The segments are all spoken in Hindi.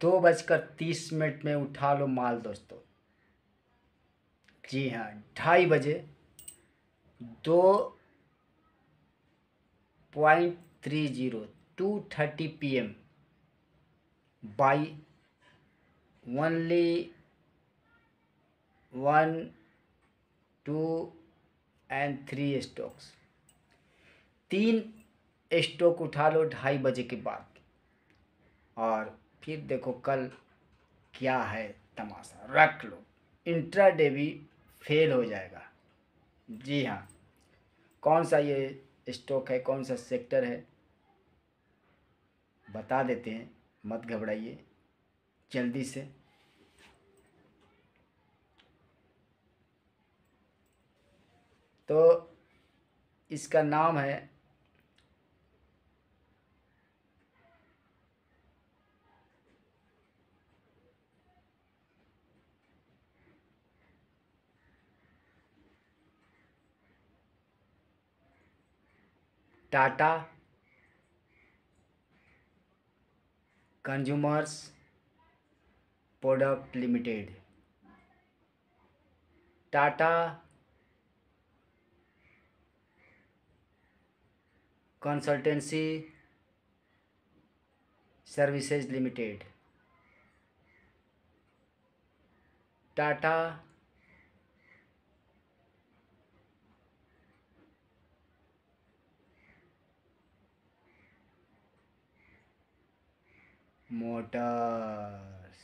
दो बजकर तीस मिनट में उठा लो माल दोस्तों जी हाँ ढाई बजे दो point three zero two thirty P M buy only one two and three stocks तीन स्टॉक उठा लो ढाई बजे के बाद और फिर देखो कल क्या है तमाशा रख लो इंट्राडे भी फेल हो जाएगा जी हाँ कौन सा ये स्टॉक है कौन सा सेक्टर है बता देते हैं मत घबराइए जल्दी से तो इसका नाम है Tata Consumers Product Limited Tata Consultancy Services Limited Tata Motors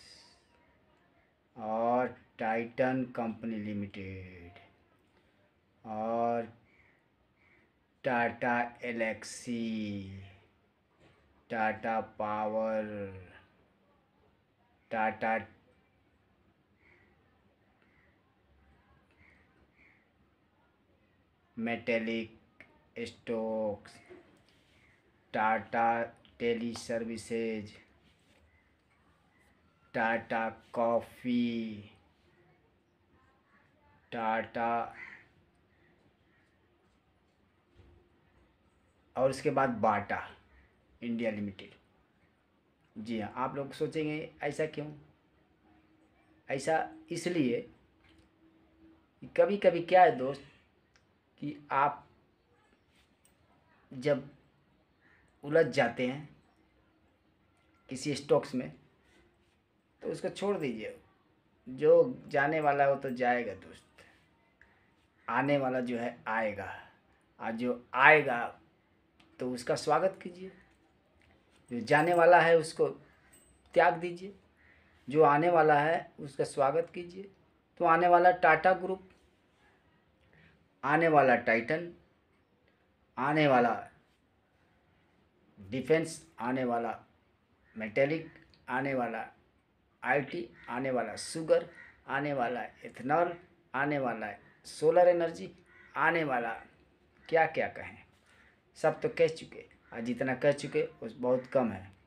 और टाइटन कंपनी लिमिटेड और Tata Elxsi Tata Power Tata Metaliks stocks Tata Teleservices Tata Coffee Tata और इसके बाद बाटा इंडिया लिमिटेड जी हाँ आप लोग सोचेंगे ऐसा क्यों ऐसा इसलिए कभी कभी क्या है दोस्त कि आप जब उलझ जाते हैं किसी स्टॉक्स में तो उसको छोड़ दीजिए जो जाने वाला वो तो जाएगा दोस्त आने वाला जो है आएगा और जो आएगा तो उसका स्वागत कीजिए जो जाने वाला है उसको त्याग दीजिए जो आने वाला है उसका स्वागत कीजिए तो आने वाला टाटा ग्रुप आने वाला टाइटन आने वाला डिफेंस आने वाला मेटेलिक आने वाला आईटी आने वाला सुगर आने वाला इथेनॉल आने वाला सोलर एनर्जी आने वाला क्या क्या कहें सब तो कह चुके आज जितना कह चुके उस बहुत कम है